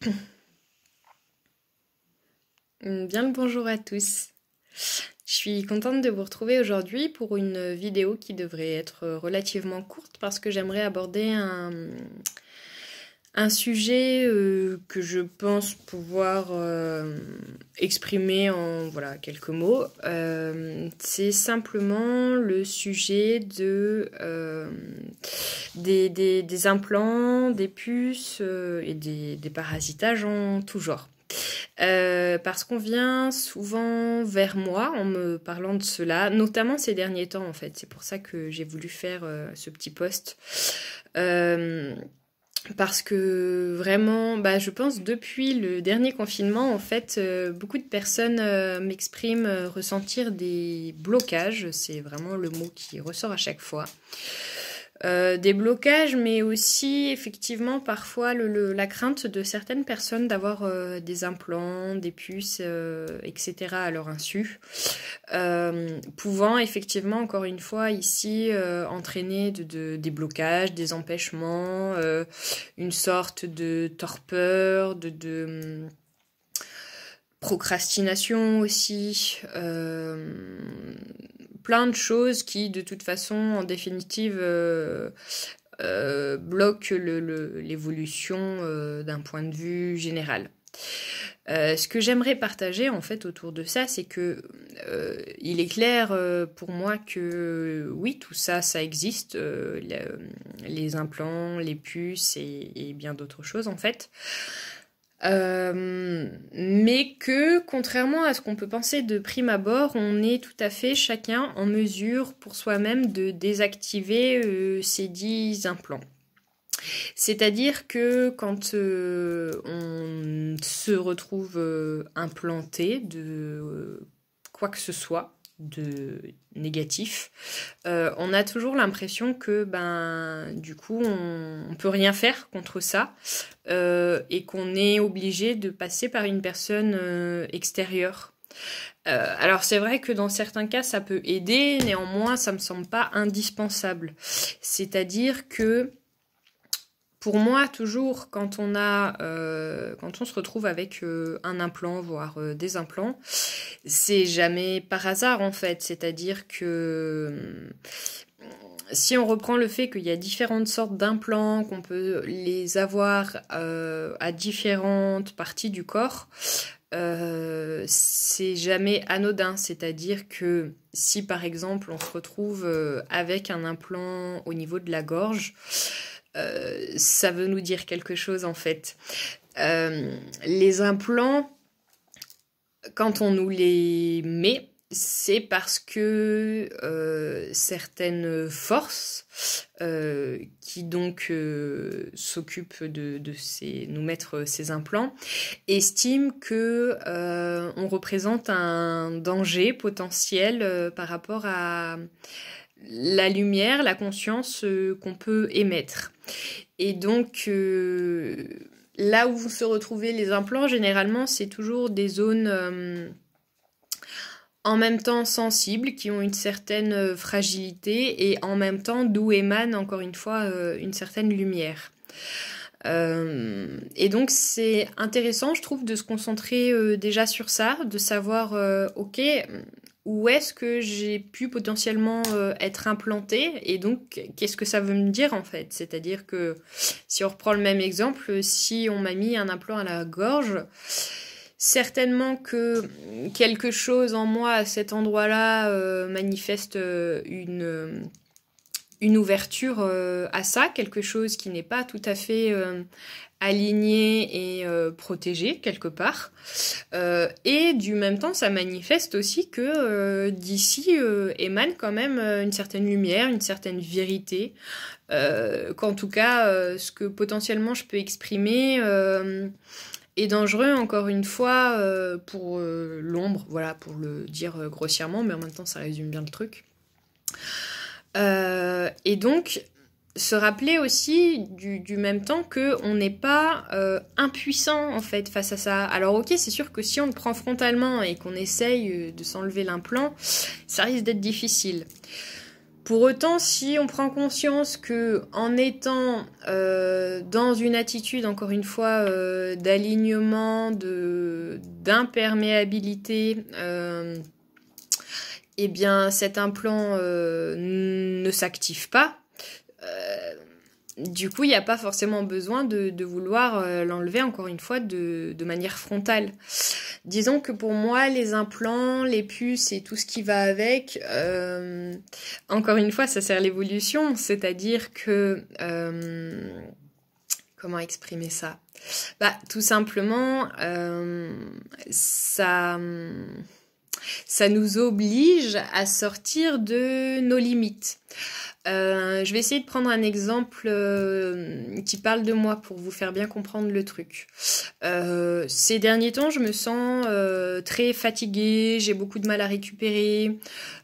Mm, bien le bonjour à tous. Je suis contente de vous retrouver aujourd'hui pour une vidéo qui devrait être relativement courte parce que j'aimerais aborder un, un sujet euh, que je pense pouvoir euh, exprimer en voilà quelques mots, euh, c'est simplement le sujet de des, implants, des puces et des, des, parasitages en tout genre. parce qu'on vient souvent vers moi en me parlant de cela, notamment ces derniers temps en fait. C'est pour ça que j'ai voulu faire ce petit post parce que vraiment, bah, je pense depuis le dernier confinement, en fait, euh, beaucoup de personnes euh, m'expriment euh, ressentir des blocages. C'est vraiment le mot qui ressort à chaque fois. Euh, des blocages, mais aussi effectivement parfois la crainte de certaines personnes d'avoir euh, des implants, des puces, euh, etc. à leur insu, pouvant effectivement encore une fois ici entraîner des blocages, des empêchements, une sorte de torpeur, de, hum, procrastination aussi plein de choses qui, de toute façon, en définitive, euh, euh, bloquent l'évolution le, euh, d'un point de vue général. ce que j'aimerais partager en fait autour de ça, c'est que il est clair pour moi que oui, tout ça, ça existe, les, implants, les puces et bien d'autres choses en fait. Euh, mais que, contrairement à ce qu'on peut penser de prime abord, on est tout à fait chacun en mesure pour soi-même de désactiver euh, ces dix implants. C'est-à-dire que quand euh, on se retrouve implanté de quoi que ce soit, de négatif, euh, on a toujours l'impression que ben du coup on, on peut rien faire contre ça euh, et qu'on est obligé de passer par une personne euh, extérieure. alors c'est vrai que dans certains cas ça peut aider, néanmoins ça me semble pas indispensable. C'est-à-dire que pour moi, toujours, quand on, a, euh, quand on se retrouve avec euh, un implant, voire euh, des implants, c'est jamais par hasard en fait. C'est-à-dire que si on reprend le fait qu'il y a différentes sortes d'implants, qu'on peut les avoir à différentes parties du corps, c'est jamais anodin. C'est-à-dire que si par exemple on se retrouve avec un implant au niveau de la gorge, euh, ça veut nous dire quelque chose en fait. Euh, les implants, quand on nous les met, c'est parce que euh, certaines forces qui donc s'occupent de, nous mettre ces implants estiment que on représente un danger potentiel par rapport à la lumière, la conscience euh, qu'on peut émettre. Et donc euh, là où vous se retrouvez les implants, généralement, c'est toujours des zones euh, en même temps sensibles, qui ont une certaine fragilité et en même temps d'où émane, encore une fois, une certaine lumière. et donc c'est intéressant, je trouve, de se concentrer déjà sur ça, de savoir, ok, où est-ce que j'ai pu potentiellement euh, être implantée et donc qu'est-ce que ça veut me dire en fait C'est-à-dire que si on reprend le même exemple, si on m'a mis un implant à la gorge, certainement que quelque chose en moi à cet endroit-là euh, manifeste euh, une une ouverture euh, à ça, quelque chose qui n'est pas tout à fait euh, aligné et euh, protégé quelque part. et du même temps, ça manifeste aussi que d'ici émane quand même une certaine lumière, une certaine vérité, qu'en tout cas, ce que potentiellement je peux exprimer est dangereux, encore une fois, pour l'ombre, voilà, pour le dire grossièrement, mais en même temps, ça résume bien le truc. Euh, et donc, se rappeler aussi du, même temps qu'on n'est pas euh, impuissant en fait face à ça. Alors ok, c'est sûr que si on le prend frontalement et qu'on essaye euh, de s'enlever l'implant, ça risque d'être difficile. Pour autant, si on prend conscience que en étant dans une attitude, encore une fois, d'alignement, d'imperméabilité, eh bien cet implant euh, ne s'active pas, euh, du coup il n'y a pas forcément besoin de, vouloir euh, l'enlever encore une fois de, de, manière frontale. Disons que pour moi les implants, les puces et tout ce qui va avec, encore une fois ça sert l'évolution, c'est-à-dire que... comment exprimer ça bah, tout simplement, ça, ça nous oblige à sortir de nos limites. Euh, je vais essayer de prendre un exemple euh, qui parle de moi pour vous faire bien comprendre le truc. Euh, ces derniers temps, je me sens très fatiguée, j'ai beaucoup de mal à récupérer.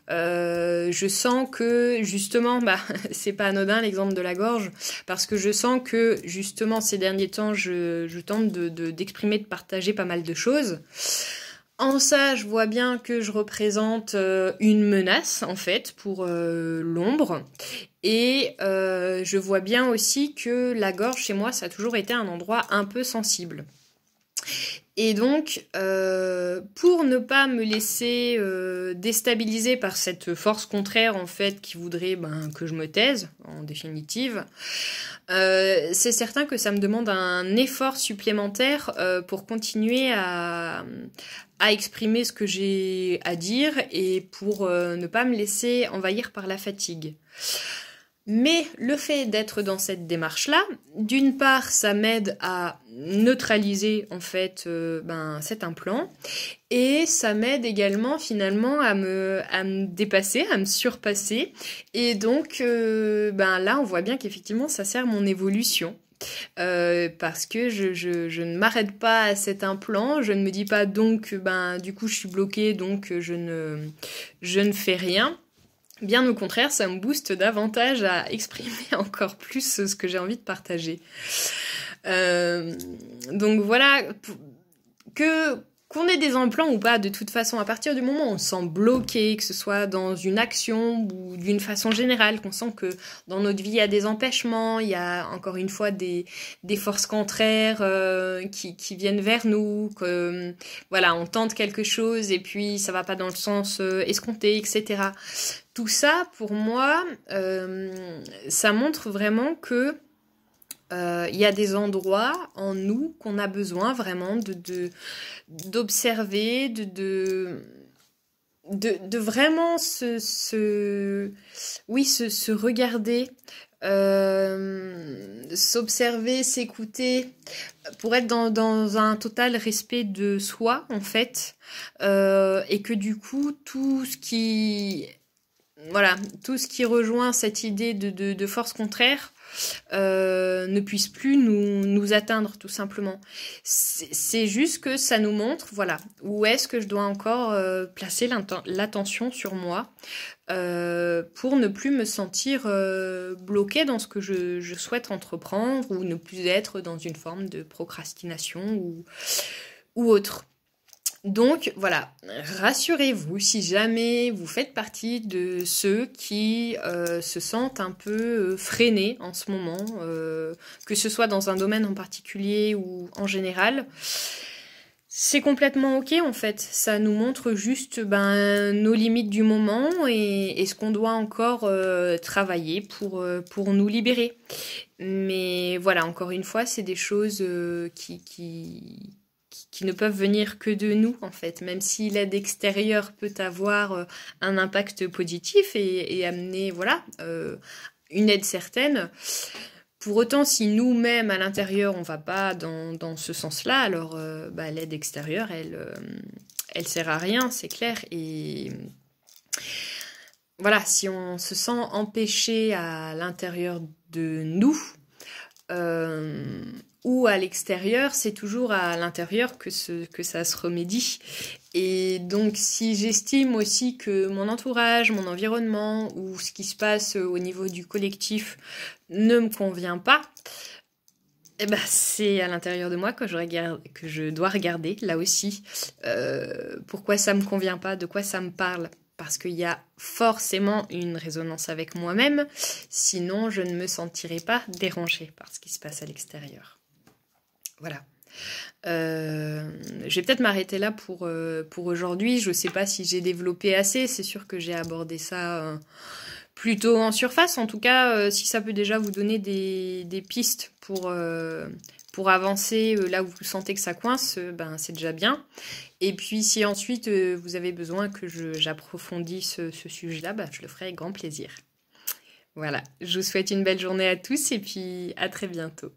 je sens que justement, bah, c'est pas anodin l'exemple de la gorge, parce que je sens que justement ces derniers temps, je, tente d'exprimer, de, de partager pas mal de choses. En ça, je vois bien que je représente euh, une menace, en fait, pour euh, l'ombre. Et euh, je vois bien aussi que la gorge, chez moi, ça a toujours été un endroit un peu sensible. Et donc, euh, pour ne pas me laisser euh, déstabiliser par cette force contraire, en fait, qui voudrait ben, que je me taise, en définitive, euh, c'est certain que ça me demande un effort supplémentaire pour continuer à exprimer ce que j'ai à dire et pour ne pas me laisser envahir par la fatigue. Mais le fait d'être dans cette démarche-là, d'une part, ça m'aide à neutraliser en fait euh, ben, cet implant, et ça m'aide également finalement à me, dépasser, à me surpasser. Et donc euh, ben, là, on voit bien qu'effectivement, ça sert mon évolution. Euh, parce que je, ne m'arrête pas à cet implant, je ne me dis pas donc ben du coup je suis bloquée donc je ne fais rien. Bien au contraire, ça me booste davantage à exprimer encore plus ce que j'ai envie de partager. Euh, donc voilà, que qu'on ait des implants ou pas, de toute façon, à partir du moment où on se sent bloqué, que ce soit dans une action ou d'une façon générale, qu'on sent que dans notre vie il y a des empêchements, il y a encore une fois des, forces contraires euh, qui, viennent vers nous, que voilà, on tente quelque chose et puis ça va pas dans le sens euh, escompté, etc. Tout ça, pour moi, euh, ça montre vraiment que euh, il y a des endroits en nous qu'on a besoin vraiment de d'observer, de, de, vraiment se, oui, se, regarder, euh, s'observer, s'écouter, pour être dans, un total respect de soi en fait, euh, et que du coup tout ce qui voilà, tout ce qui rejoint cette idée de, force contraire euh, ne puisse plus nous, atteindre, tout simplement. C'est juste que ça nous montre, voilà, où est-ce que je dois encore euh, placer l'attention sur moi euh, pour ne plus me sentir bloqué dans ce que je, souhaite entreprendre ou ne plus être dans une forme de procrastination ou autre. Donc voilà, rassurez-vous si jamais vous faites partie de ceux qui euh, se sentent un peu euh, freinés en ce moment, euh, que ce soit dans un domaine en particulier ou en général. C'est complètement ok en fait, ça nous montre juste ben, nos limites du moment et, ce qu'on doit encore travailler pour, pour nous libérer. Mais voilà, encore une fois, c'est des choses qui qui ne peuvent venir que de nous en fait, même si l'aide extérieure peut avoir euh, un impact positif et, amener voilà euh, une aide certaine. Pour autant, si nous-mêmes à l'intérieur on ne va pas dans, ce sens-là, alors euh, bah, l'aide extérieure elle elle sert à rien, c'est clair et voilà, si on se sent empêché à l'intérieur de nous, ou à l'extérieur, c'est toujours à l'intérieur que, ça se remédie. Et donc si j'estime aussi que mon entourage, mon environnement ou ce qui se passe au niveau du collectif ne me convient pas, eh ben, c'est à l'intérieur de moi que je, regarde, que je dois regarder, là aussi, euh, pourquoi ça me convient pas, de quoi ça me parle. Parce qu'il y a forcément une résonance avec moi-même, sinon je ne me sentirais pas dérangée par ce qui se passe à l'extérieur. Voilà. Euh, je vais peut-être m'arrêter là pour, euh, pour aujourd'hui. Je ne sais pas si j'ai développé assez. C'est sûr que j'ai abordé ça euh, plutôt en surface. En tout cas, si ça peut déjà vous donner des, pistes pour, pour avancer là où vous sentez que ça coince, ben, c'est déjà bien. Et puis si ensuite vous avez besoin que j'approfondisse ce, sujet-là, ben, je le ferai avec grand plaisir. Voilà, je vous souhaite une belle journée à tous et puis à très bientôt.